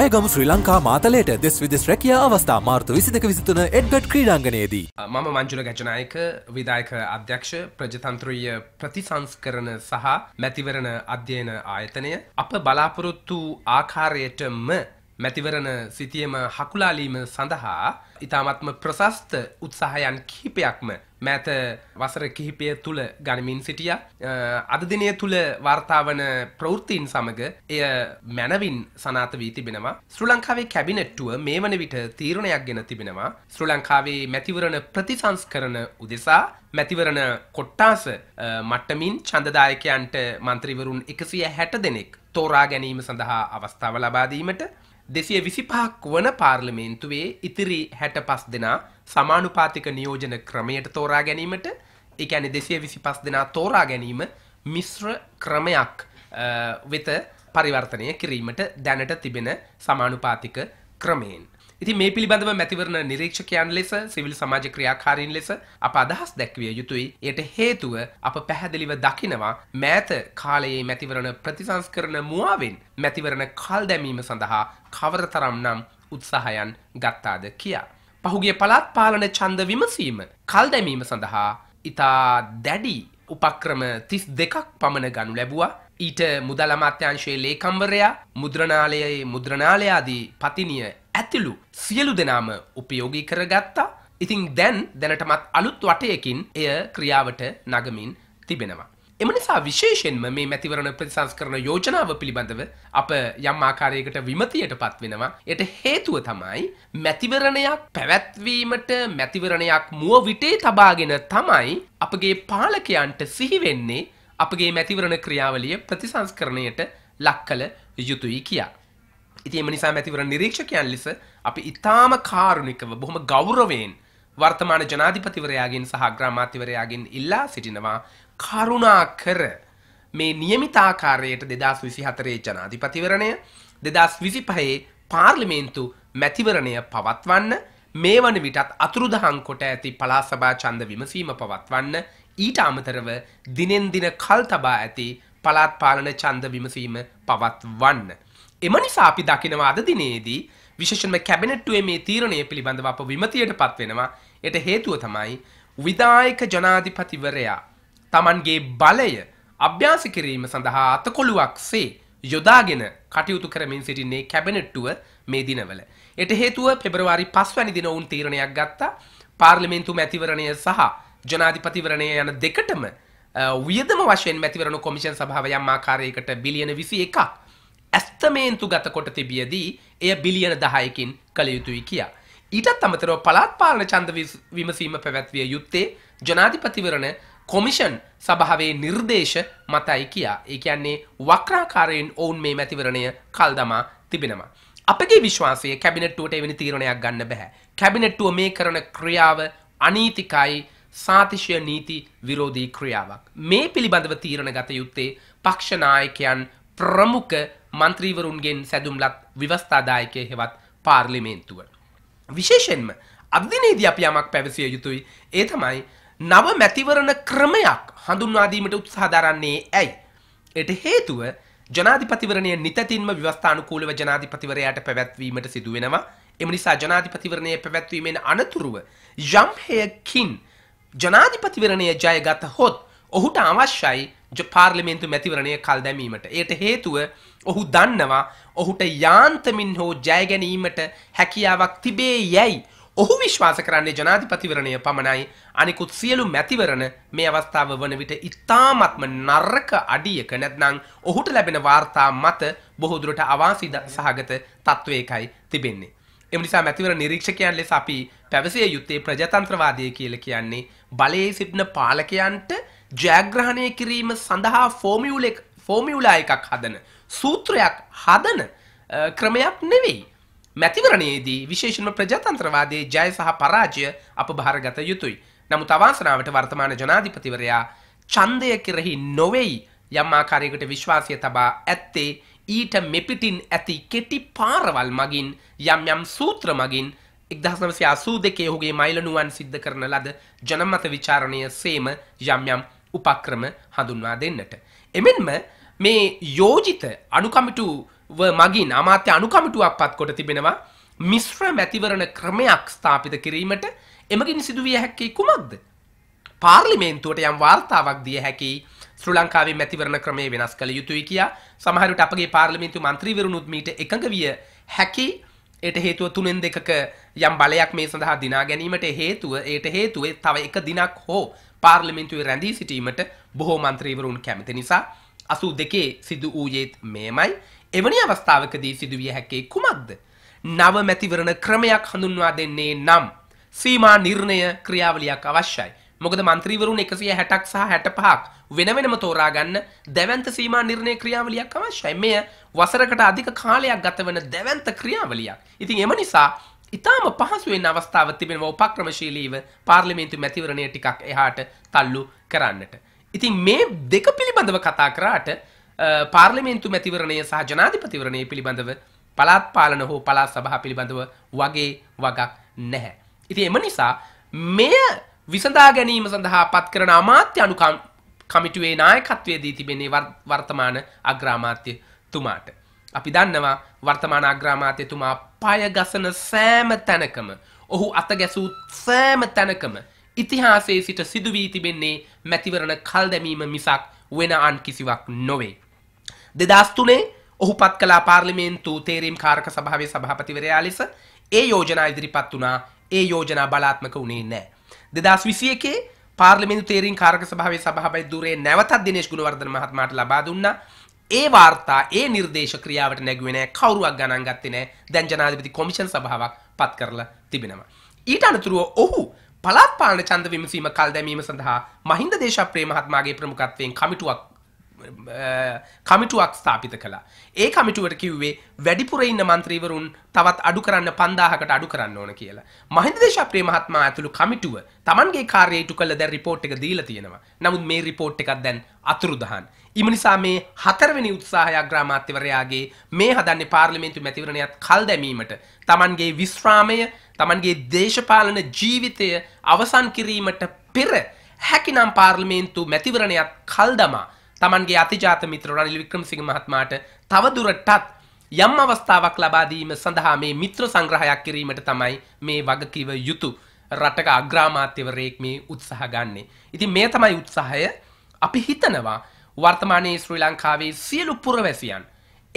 ඇයගම ශ්‍රී ලංකා මාතලයට දෙස් විදෙස් රැකිය අවස්ථා මාර්තු විසිදක විසිතුන එඩ්ගට් ක්‍රීඩාංගනයේදී. මම මංජුල ගැචනායක විදායක අධ්‍යක්ෂ ප්‍රජතන්ත්‍රීය ප්‍රතිසංස්කරන සහ මැතිවරණ අධ්‍යයන ආයතනය. අප බලාපොරොත්තු ආකාරයටම මැතිවරණ සිතියම හකුලාලීම සඳහා ඉතාමත්ම ප්‍රසස්ත උත්සාහයන් කිහිපයක්ම මෑත වසර කිහිපය තුළ ගනිමින් සිටිය අදදිනය තුළ වාර්තාවන ප්‍රවෘත්තීන් සමඟ එය මැනවින් සනාත වී තිබෙනවා ශ්‍ර ලංකාවේ කැබිනෙට්ටුව මේ වන විට තීරණයක් ගෙන තිබෙනවා ශ්‍ර ලංකාවේ මැතිවරණ ප්‍රතිසංස් කරන උදෙසා මැතිවරණ කොට්ටාස මට්ටමින් චන්දදායකයන්ට මන්ත්‍රීවරුන් එකසිය හැට දෙනෙක් තෝරා ගැනීම සඳහා අවස්ථාව ලබාදීමට දෙසිය විසිපහක් වන පාර්ලිමේන්තුවේ ඉතිරි හැට පස් දෙනා සමානුපාතික නියෝජන ක්‍රමයට තෝරා ගැනීමට එකැන දෙසිය විසි පස් දෙනා තෝරා ගැනීම මිශ්‍ර ක්‍රමයක් වෙත පරිවර්තනය කිරීමට දැනට තිබෙන සමානුපාතික ක්‍රමයෙන්. ඉති මේ පිළිබඳව මැතිවරණ නිරීක්ෂකයන් ලෙස සිවිල් සමාජ ක්‍රියාකාරීන් ලෙස අප අදහස් දැක්විය යුතුයි. එයට හේතුව අප පැහැදිලිව දකිනවා මෑත කාලයේ මැතිවරණ ප්‍රතිසංස්කරන මුවාවෙන් මැතිවරණ කල් දැමීම සඳහා කවරතරම් නම් උත්සාහයන් ගත්තාද කියා. පහුගේ පළාත් පාලන ඡන්ද විමසීම කල් දැමීම සඳහා ඉතා දැඩි උපක්‍රම තිස් දෙකක් පමණ ගනු ලැබුවා ඊට මුදල අමාත්‍යංශයේ ලේකම්වරයා මුද්‍රණාලයේ මුද්‍රණාලයාදී පතිනිය ඇතුළු සියලු දෙනාම උපයෝගී කරගත්තා ඉතිං දැන් දැනටමත් අලුත් වටයකින් එය ක්‍රියාවට නගමින් තිබෙනවා. එමනිසා විශේෂෙන්ම මේ මැතිවරණ ප්‍රතිසංස් කරන යෝජනාව පිළිබඳව අප යම් ආකාරයකට විමතියට පත්වෙනවා. එයට හේතුව තමයි මැතිවරණයක් පැවැත්වීමට මැතිවරණයක් මුව විටේ තබාගෙන තමයි අපගේ පාලකයන්ට සිහිවෙන්නේ අපගේ මැතිවරණ ක්‍රියාවලිය ප්‍රතිසංස්කරණයට ලක් කළ යුතුයි කියා. ඉතින් එම නිසා මැතිවරණ නිරීක්ෂකයන් ලෙස අපි ඉතාම කාරුණිකව බොහොම ගෞරවයෙන් වර්තමාන ජනාධිපතිවරයාගෙන් සහ ග්‍රාමාත්‍යවරයාගෙන් ඉල්ලා සිටිනවා කරුණාකර මේ નિયમિત ආකාරයට 2024 ජනාධිපතිවරණය 2025 පාර්ලිමේන්තු මැතිවරණය පවත්වන්න මේ වන විටත් අතුරුදහන් කොට ඇති පළාත් සභා ඡන්ද විමසීම පවත්වන්න ඊට අමතරව දිනෙන් දින කල් තබා ඇති පළාත් පාලන ඡන්ද විමසීම පවත්වන්න එම නිසා අපි දකිනවා අද දිනේදී විශේෂයෙන්ම කැබිනට්ටුවේ මේ තීරණය පිළිබඳව අප විමතියට පත්වෙනවා. එයට හේතුව තමයි විධායක ජනාධිපතිවරයා Tamanගේ බලය අභ්‍යාස කිරීම සඳහා අතකොළුවක්සේ යොදාගෙන කටයුතු කරමින් සිටින්නේ කැබිනට්ටුව මේ දිනවල. එයට හේතුව පෙබරවාරි 5 වැනි දින වුන් තීරණයක් ගත්තා. පාර්ලිමේන්තු මැතිවරණය සහ ජනාධිපතිවරණය යන දෙකටම වියදම වශයෙන් මැතිවරණ කොමිෂන් සභාව යම් ආකාරයකට බිලියන 21ක් ඇස්තමේන්තු ගතකොට තිබියදී එය බිලියන දහයකින් කළ යුතුයි කියා. ඊටත් අමතරව පලාත්පාලන චන්ද විමසීම පැවැත්විය යුත්තේ ජනාධිපතිවරණ කොමිෂන් සභාවේ නිර්දේශ මතයි කියා. ඒ කියන්නේ වක්‍රාකාරයෙන් ඔවුන් මේ මැතිවරණය කල් දමා තිබෙනවා. අපගේ විශ්වාසය කැබිනට්ටුවට එවැනි තීරණයක් ගන්න බැහැ. කැබිනට්ටුව මේ කරන ක්‍රියාව අනීතිකයි සාතිශය නීති විරෝධී ක්‍රියාවක්. මේ පිළිබඳව තීරණ ගත යුත්තේ පක්ෂනායකයන් ප්‍රමුඛ මන්ත්‍රීවරුන්ගෙන් සැදුම්ලත් විවස්ථාදායකය හෙවත් පාර්ලිමේන්තුව. විශේෂෙන්ම අධදිනේදී අපි යමක් පැවසිය යුතුයි ඒ තමයි නව මැතිවරණ ක්‍රමයක් හඳුන්වාදීමට උත්සාධරන්නේ ඇයි. එට හේතුව ජනාධිපතිවරණය නිතතින්ම ව්‍යවස්ථානුකූලව ජනාධිපතිවරයට පැවැත්වීමට සිදුවෙනවා එම නිසා ජනාධිපතිවරණය පැවැත්වීමෙන් අනතුරුව යම්හයකින් ජනාධිපතිවරණය ජයගත හොත් ඔහුට අවශ්‍යයි පාර්ලිමේන්තු මැතිවරණය කල් දැමීමට. ඒයට හේතුව ඔහු දන්නවා ඔහුට යාන්තමින් හෝ ජයගැනීමට හැකියාවක් තිබේ යැයි. ඔහු විශ්වාස කරන්නේ ජනාධිපතිවරණය පමණයි අනිකුත් සියලු මැතිවරණ මේ අවස්ථාව වන විට ඉතාමත්ම නර්රක අඩියක නැත්නං ඔහුට ලැබෙන වාර්තා මත බොහෝදුරට අවාසිද සහගත තත්ත්වයකයි තිබෙන්නේ. එමනිසා මැතිවර නිරීක්ෂකයන් ලෙස අපි පැවසේ යුත්තේ ප්‍රජතන්ත්‍රවාදය කියල කියන්නේ බලයේ සිටින පාලකයන්ට ජයග්‍රහණය කිරීම සඳහා ෆෝමියුලෙක් ෆෝමියුලා එකක් හදන සූත්‍රයක් හදන ක්‍රමයක් නෙවෙයි. මැතිවරණයේදී විශේෂම ප්‍රජාතන්ත්‍රවාදයේ ජය සහ පරාජය අප භාරගත යුතුයි. නමුත් අවාසනාවට වර්තමාන ජනාධිපතිවරයා ඡන්දය කෙරෙහි නොවේයි යම් ආකාරයකට විශ්වාසය තබා ඇත්තේ ඊට මෙපිටින් ඇති කෙටි පාරවල් මගින් යම් යම් සූත්‍ර මගින් 1982 ඔහුගේ මයිලනුවන් සිද්ධ කරන ලද ජනමත විචාරණය සේම යම් යම් උපක්‍රම හඳුන්වා දෙන්නට. එමෙන්ම මේ යෝජිත අනුකමිටුව මගින් අමාත්‍ය අනුකමිටුවක් පත් කොට තිබෙනවා මිශ්‍ර මැතිවරණ ක්‍රමයක් ස්ථාපිත කිරීමට එමගින් සිදුවිය හැක්කේ කුමක්ද. පාර්ලිමේන්තුවට යම් වාර්තාවක් දිය හැකි ශ්‍ර ලංකාවේ මැතිවරණ ක්‍රමේ වෙනස් කළ යුතුයි කියා සමහරට අපගේ පාර්ලිමින්තු මන්ත්‍රීවරුණුත් මීට එකඟ විය හැකි එයට හේතුව තුනෙන් දෙකක යම් බලයක් මේ සඳහා දිනා ගැනීමට හේතුව ඒයට හේතුවේ තව එක දිනක් හෝ පාර්ලිමින්තුවේ රැඳී සිටීමට බොහෝ මන්ත්‍රීවරුන් කැමති නිසා අසු දෙකේ සිදු වූයේත් මේමයි එවැනි අවස්ථාවකදී සිදුවිය හැකේ කුමක්ද නව මැතිවරණ ක්‍රමයක් හඳුන්වා දෙන්නේ නම් සීමා නිර්ණය ක්‍රියාවලියක් අවශ්‍යයි මොකද මන්ත්‍රීවරුන් 160ක් සහ 65ක් වෙන වෙනම තෝරා ගන්න දැවැන්ත සීමා නිර්ණය ක්‍රියාවලියක් අවශ්‍යයි. මෙය වසරකට අධික කාලයක් ගත වෙන දැවැන්ත ක්‍රියාවලියක්. ඉතින් එම නිසා ඉතාම පහසුවෙන් අවස්ථාව තිබෙනව උපක්‍රමශීලීව පාර්ලිමේන්තු මැතිවරණය ටිකක් එහාට තල්ලු කරන්නට. ඉතින් මේ දෙක පිළිබඳව කතා කරාට පාර්ලිමේන්තු මැතිවරණය සහ ජනාධිපතිවරණය පිළිබඳව පළාත් පාලන හෝ පළාත් සභා පිළිබඳව වගේ වගක් නැහැ. ඉතින් එම නිසා මෙය විසඳා ගැනීම සඳහා පත් කරන අමාත්‍ය අනු කමිටුවේ නායකත්වයේ දී තිබෙන්නේ වර්තමාන අග්‍රාමාත්‍ය තුමාට. අපි දන්නවා වර්තමාන අග්‍රාමාත්‍යතුමා පය ගසන සෑම තැනකම ඔහු අත ගැසූ සෑම තැනකම ඉතිහාසයේ සිට සිදුවී තිබෙන්නේ මැතිවරණ කල් දැමීම මිසක් වෙන අන් කිසිවක් නොවේ. දෙදස් තුනේ ඔහු පත් කලා පාර්ලිමේන්තු තේරීම් කාරක සභාවේ සභාපතිවරයා ලෙස ඒ යෝජනා ඉදිරිපත් වනා ඒ යෝජනා බලාත්මක වුණේ නෑ. දෙදස් විසිය එකේ පාර්ලිමිදු තේරින් කාරක සභාවේ සභාවයි දුරේ නැවතත් දිනේශ ගුණවර්ධන මහත්මයාට ලබා දුන්නා ඒ වාර්තා ඒ නිර්දේශ ක්‍රියාවට නැගුවේ නැහැ කවුරුවක් ගණන් ගත්තේ නැහැ දැන් ජනාධිපති කොමිෂන් සභාවක් පත් කරලා තිබෙනවා ඊට අනතුරුව ඔහු පළාත් පාලන ඡන්ද විමසීම කල් දැමීම සඳහා මහින්ද දේශප්‍රිය මහත්මයාගේ ප්‍රමුඛත්වයෙන් කමිටුවක් කමිටුවක් ස්ථාපිත කළා. ඒ කමිටුවට කිව්වේ වැඩිපුර ඉන්න മന്ത്രിවරුන් තවත් අඩු කරන්න 5000කට අඩු කරන්න ඕන කියලා. මහින්ද දේශප්‍රිය මහත්මයා ඇතුළු කමිටුව Tamanගේ කාර්යය ඉටු කළ දැන් report එක දීලා තියෙනවා. නමුත් මේ report එකක් දැන් අතුරුදහන්. ඉම නිසා මේ හතරවෙනි උත්සාහය අග්‍රාමාත්‍යවරයාගේ මේ හදන්නේ පාර්ලිමේන්තු මැතිවරණයත් කල් දැමීමට Tamanගේ විශ්‍රාමය, Tamanගේ දේශපාලන ජීවිතය අවසන් කිරීමට පෙර හැකිනම් පාර්ලිමේන්තු මැතිවරණයත් කල් දමා තමන්ගේ අතිජාත මිත්‍ර රනිල් වික්‍රමසිංහ මහත්මයාට තවදුරටත් යම් අවස්ථාවක් ලබා දීම සඳහා මේ මිත්‍ර සංග්‍රහයක් කිරීමට තමයි මේ වගකීම යුතු රටක අග්‍රාමාත්‍යවරයෙක් මේ උත්සාහ ගන්නෙ. ඉතින් මේ තමයි උත්සාහය අපි හිතනවා වර්තමානයේ ශ්‍රී ලංකාවේ සියලු පුරවැසියන්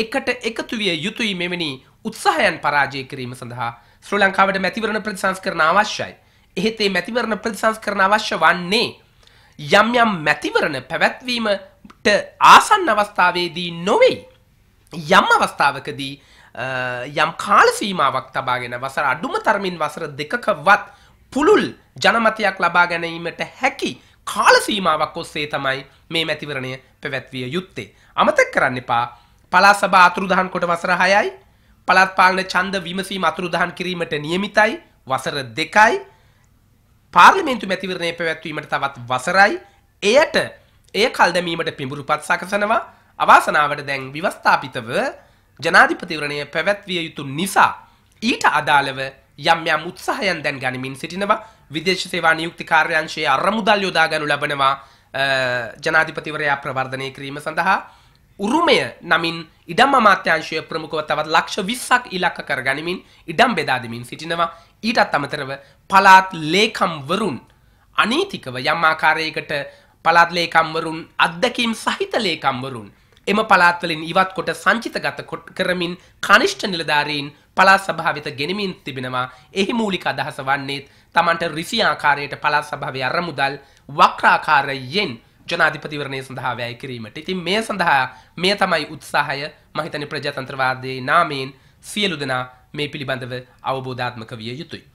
එකට එකතු විය යුතුයි මෙවැනි උත්සාහයන් පරාජය කිරීම සඳහා ශ්‍රී ලංකාවට මැතිවරණ ප්‍රතිසංස්කරණ අවශ්‍යයි. එහෙත් මේ මැතිවරණ ප්‍රතිසංස්කරණ අවශ්‍ය වන්නේ යම් යම් මැතිවරණ පැවැත්වීම ආසන්න අවස්ථාවේදී නොවෙයි. යම් අවස්ථාවකදී යම් කාලසීමාවක් තබාගෙන වසර අඩුම තරමින් වසර දෙකකවත් පුළුල් ජනමතයක් ලබා ගැනීමට හැකි කාලසීමාවක් ඔස්සේ තමයි මේ මැතිවරණය පැවැත්විය යුත්තේ. අමතක් කරන්න එපා පලා සභා අතුරුදහන් කොට වසර හයයි පළත් පාලන ඡන්ද විමසීම අතුරුදහන් කිරීමට නියමිතයි වසර දෙකයි පාර්ලිමේන්තු මැතිවරණය පැවැත්වීමට තවත් වසරයි එයට එය කල්දැමීමට පිඹුරුපත් සකසනවා අවාසනාවට දැන් විවස්ථාපිතව ජනාධිපතිවරණය පැවැත්විය යුතු නිසා ඊට අදාළව යම් යම් උත්සාහයන් දැන් ගනිමින් සිටිනවා විදේශ සේවා නියුක්ති කාර්යංශයේ අරමුදල් යොදා ගනු ලබනවා ජනාධිපතිවරයා ප්‍රවර්ධනය කිරීම සඳහා උරුමය නමින් ඉඩම් අමාත්‍යංශය ප්‍රමුඛව තවත් ලක්ෂ 20ක් ඉලක්ක කර ගනිමින් ඉඩම් බෙදා දෙමින් සිටිනවා ඊටත් අමතරව පළාත් ලේකම්වරුන් අනීතිකව යම් ආකාරයකට පළාත් ලේකම්වරුන් අත්දැකීම් සහිත ලේකම්වරුන් එම පළාත්වලින් ඉවත් කොට සංචිතගත කරමින් කනිෂ්ඨ නිලධාරීන් පළාත් සභා වෙත ගෙනමින් තිබෙනවා. එහි මූලික අදහස වන්නේ තමන්ට රිසි ආකාරයට පළාත් සභාවේ අරමුදල් වක්‍රාකාරයෙන් ජනාධිපතිවරණය සඳහා වැය කිරීමට. ඉතින් මේ සඳහා මේ තමයි උත්සාහය මහිතනි ප්‍රජාතන්ත්‍රවාදයේ නාමයෙන් සියලු දෙනා මේ පිළිබඳව අවබෝධාත්මක විය යුතුයි.